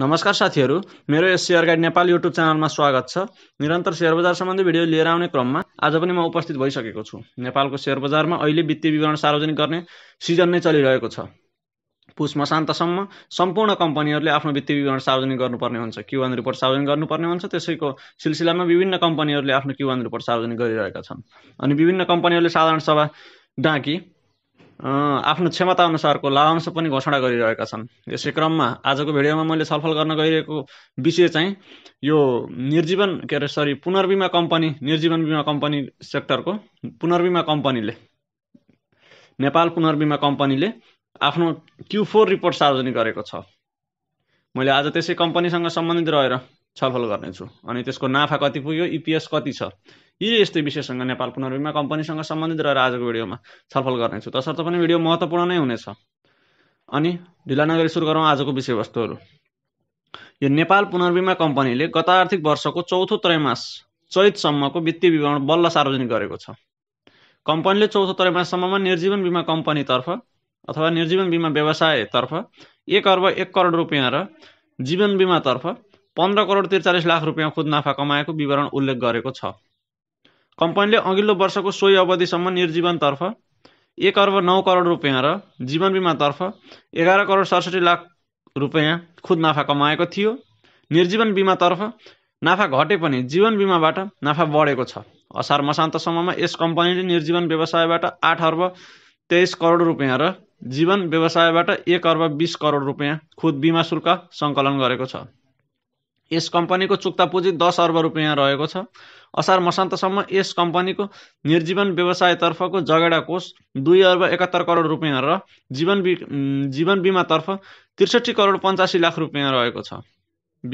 नमस्कार साथीहरू मेरो यस सेयर गाइड नेपाल युट्युब च्यानलमा स्वागत छ निरन्तर सेयर बजार सम्बन्धी भिडियो लिएर आउने क्रममा आज पनि म उपस्थित भइसकेको छु नेपालको सेयर बजारमा अहिले वित्तीय विवरण सार्वजनिक गर्ने सिजन नै चलिरहेको छ पुष मसान्तसम्म सम्पूर्ण कम्पनीहरूले आफ्नो वित्तीय विवरण सार्वजनिक गर्नुपर्ने हुन्छ क्युवान रिपोर्ट सार्वजनिक गर्नुपर्ने हुन्छ त्यसैको सिलसिलामा विभिन्न कम्पनीहरूले आफ्नो क्युवान रिपोर्ट सार्वजनिक गरिरहेका छन् अनि विभिन्न कम्पनीहरूले साधारण सभा डाँकी आफ्नो क्षमता अनुसारको लाभांश पनि घोषणा गरिरहेका छन् यसै क्रममा आजको भिडियोमा मैले छलफल गर्न गइरहेको विषय चाहिँ यो निर्जीवन के अरे सरी पुनर्बिमा कम्पनी निर्जीवन बिमा कम्पनी सेक्टरको पुनर्बिमा कम्पनीले नेपाल पुनर्बिमा कम्पनीले आफ्नो क्यु फोर रिपोर्ट सार्वजनिक गरेको छ मैले आज त्यसै कम्पनीसँग सम्बन्धित रहेर छलफल गर्नेछु अनि त्यसको नाफा कति पुग्यो इपिएस कति छ यी यस्तै विषयसँग नेपाल पुनर्विमा कम्पनीसँग सम्बन्धित रहेर आजको भिडियोमा छलफल गर्नेछु तसर्थ पनि भिडियो महत्त्वपूर्ण नै हुनेछ अनि ढिला नगरी सुरु गरौँ आजको विषयवस्तुहरू यो नेपाल पुनर्विमा कम्पनीले गत आर्थिक वर्षको चौथो त्रैमास चैतसम्मको वित्तीय विवरण बल्ल सार्वजनिक गरेको छ कम्पनीले चौथो त्रैमाससम्ममा निर्जीवन बिमा कम्पनीतर्फ अथवा निर्जीवन बिमा व्यवसायतर्फ एक अर्ब एक करोड रुपियाँ र जीवन बिमातर्फ पन्ध्र करोड त्रिचालिस लाख रुपियाँ खुद नाफा कमाएको विवरण उल्लेख गरेको छ कम्पनीले अघिल्लो वर्षको सोही अवधिसम्म निर्जीवनतर्फ एक अर्ब नौ करोड रुपियाँ र जीवन बिमातर्फ एघार करोड सडसठी लाख रुपियाँ खुद नाफा कमाएको थियो निर्जीवन बिमातर्फ नाफा घटे पनि जीवन बिमाबाट नाफा बढेको छ असार मसान्तसम्ममा यस कम्पनीले निर्जीवन व्यवसायबाट आठ अर्ब तेइस करोड रुपियाँ र जीवन व्यवसायबाट एक अर्ब बिस करोड रुपियाँ खुद बिमा शुल्क सङ्कलन गरेको छ यस कम्पनीको चुक्ता पुँजी दस अर्ब रुपियाँ रहेको छ असार मसान्तसम्म यस कम्पनीको निर्जीवन व्यवसायतर्फको जगेडा कोष दुई अर्ब एकात्तर करोड रुपियाँ र जीवन बि जीवन बिमातर्फ त्रिसठी करोड पन्चासी लाख रुपियाँ रहेको छ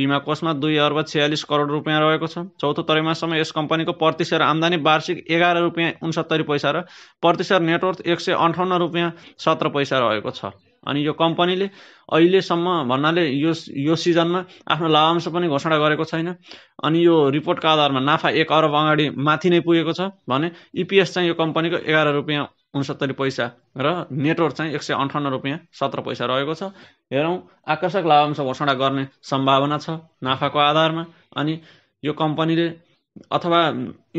बिमा कोषमा दुई अर्ब छ्यालिस करोड रुपियाँ रहेको छ चौथो त्रैमाससम्म यस कम्पनीको प्रतिशेयर आम्दानी वार्षिक एघार रुपियाँ उन्सत्तरी पैसा र प्रतिशेयर नेटवर्थ एक सय अन्ठाउन्न रुपियाँ सत्र पैसा रहेको छ अनि यो कम्पनीले अहिलेसम्म भन्नाले यो यो सिजनमा आफ्नो लाभांश पनि घोषणा गरेको छैन अनि यो रिपोर्टका आधारमा नाफा एक अरब अगाडि माथि नै पुगेको छ भने इपिएस चाहिँ यो कम्पनीको एघार रुपियाँ उन्सत्तरी पैसा र नेटवर्क चाहिँ एक सय अन्ठाउन्न रुपियाँ सत्र पैसा रहेको छ हेरौँ आकर्षक लाभांश घोषणा गर्ने सम्भावना छ नाफाको आधारमा अनि यो कम्पनीले अथवा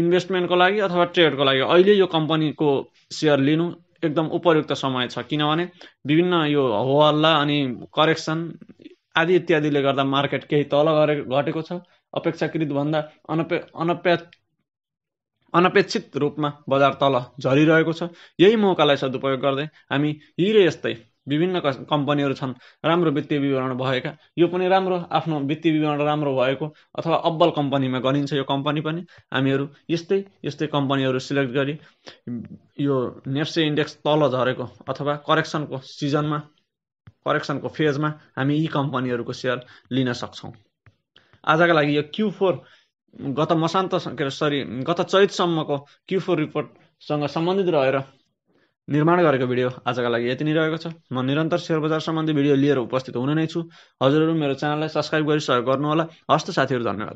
इन्भेस्टमेन्टको लागि अथवा ट्रेडको लागि अहिले यो कम्पनीको सेयर लिनु एकदम उपयुक्त समय छ किनभने विभिन्न यो होहल्ला अनि करेक्सन आदि इत्यादिले गर्दा मार्केट केही तल गरे घटेको छ अपेक्षाकृतभन्दा अनपे अनपे अनपेक्षित रूपमा बजार तल झरिरहेको छ यही मौकालाई सदुपयोग गर्दै हामी यी यस्तै विभिन्न कम्पनीहरू छन् राम्रो वित्तीय विवरण भएका यो पनि राम्रो आफ्नो वित्तीय विवरण राम्रो भएको अथवा अब्बल कम्पनीमा गरिन्छ यो कम्पनी पनि हामीहरू यस्तै यस्तै कम्पनीहरू सिलेक्ट गरी यो नेप्से इन्डेक्स तल झरेको अथवा करेक्सनको सिजनमा करेक्सनको फेजमा हामी यी कम्पनीहरूको सेयर लिन सक्छौँ आजका लागि यो क्यु फोर गत मसान्त के अरे सरी गत चैतसम्मको क्यु फोर रिपोर्टसँग सम्बन्धित रहेर निर्माण गरेको भिडियो आजका लागि यति नै रहेको छ म निरन्तर सेयर बजार सम्बन्धी भिडियो लिएर उपस्थित हुने नै छु हजुरहरू मेरो च्यानललाई सब्सक्राइब गरी गर्नुहोला हस्त साथीहरू धन्यवाद